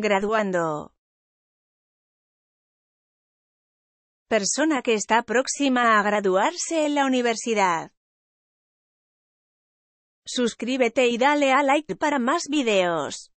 Graduando. Persona que está próxima a graduarse en la universidad. Suscríbete y dale a like para más videos.